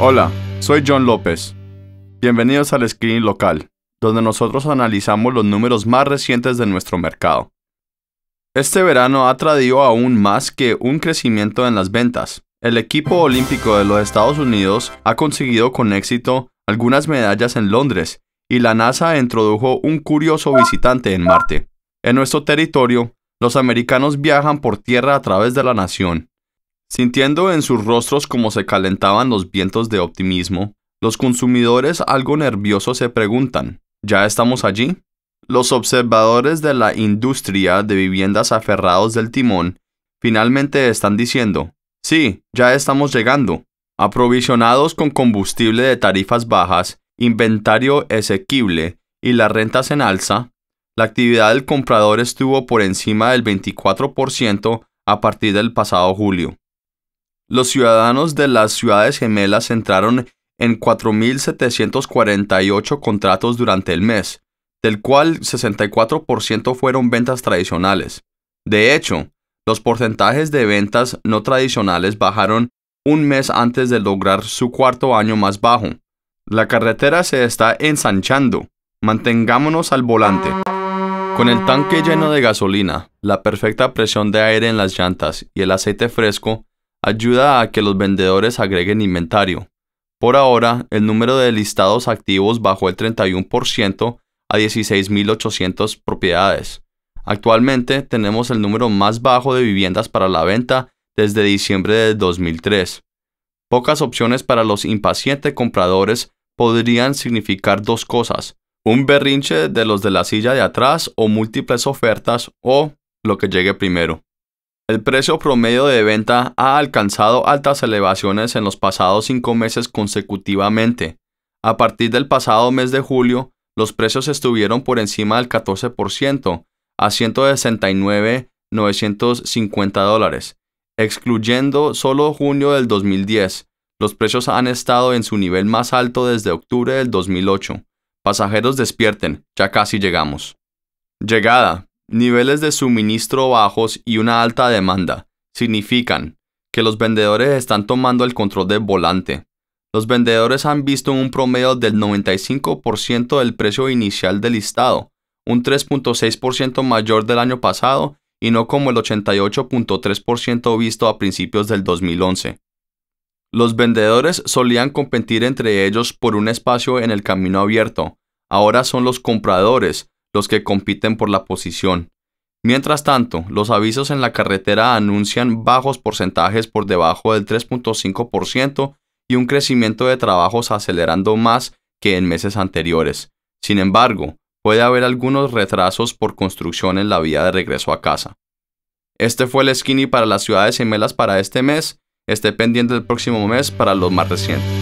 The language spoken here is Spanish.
Hola, soy John López. Bienvenidos al Screen Local, donde nosotros analizamos los números más recientes de nuestro mercado. Este verano ha traído aún más que un crecimiento en las ventas. El equipo olímpico de los Estados Unidos ha conseguido con éxito algunas medallas en Londres y la NASA introdujo un curioso visitante en Marte. En nuestro territorio, los americanos viajan por tierra a través de la nación, Sintiendo en sus rostros como se calentaban los vientos de optimismo, los consumidores algo nerviosos se preguntan, ¿ya estamos allí? Los observadores de la industria de viviendas aferrados del timón finalmente están diciendo, sí, ya estamos llegando. Aprovisionados con combustible de tarifas bajas, inventario exequible y las rentas en alza, la actividad del comprador estuvo por encima del 24% a partir del pasado julio. Los ciudadanos de las ciudades gemelas entraron en 4.748 contratos durante el mes, del cual 64% fueron ventas tradicionales. De hecho, los porcentajes de ventas no tradicionales bajaron un mes antes de lograr su cuarto año más bajo. La carretera se está ensanchando. Mantengámonos al volante. Con el tanque lleno de gasolina, la perfecta presión de aire en las llantas y el aceite fresco, ayuda a que los vendedores agreguen inventario. Por ahora, el número de listados activos bajó el 31% a 16.800 propiedades. Actualmente tenemos el número más bajo de viviendas para la venta desde diciembre de 2003. Pocas opciones para los impacientes compradores podrían significar dos cosas, un berrinche de los de la silla de atrás o múltiples ofertas o lo que llegue primero. El precio promedio de venta ha alcanzado altas elevaciones en los pasados cinco meses consecutivamente. A partir del pasado mes de julio, los precios estuvieron por encima del 14%, a 169.950 dólares. Excluyendo solo junio del 2010, los precios han estado en su nivel más alto desde octubre del 2008. Pasajeros despierten, ya casi llegamos. Llegada, Niveles de suministro bajos y una alta demanda significan que los vendedores están tomando el control del volante. Los vendedores han visto un promedio del 95% del precio inicial del listado, un 3.6% mayor del año pasado y no como el 88.3% visto a principios del 2011. Los vendedores solían competir entre ellos por un espacio en el camino abierto, ahora son los compradores los que compiten por la posición. Mientras tanto, los avisos en la carretera anuncian bajos porcentajes por debajo del 3.5% y un crecimiento de trabajos acelerando más que en meses anteriores. Sin embargo, puede haber algunos retrasos por construcción en la vía de regreso a casa. Este fue el skinny para las ciudades melas para este mes. Esté pendiente el próximo mes para los más recientes.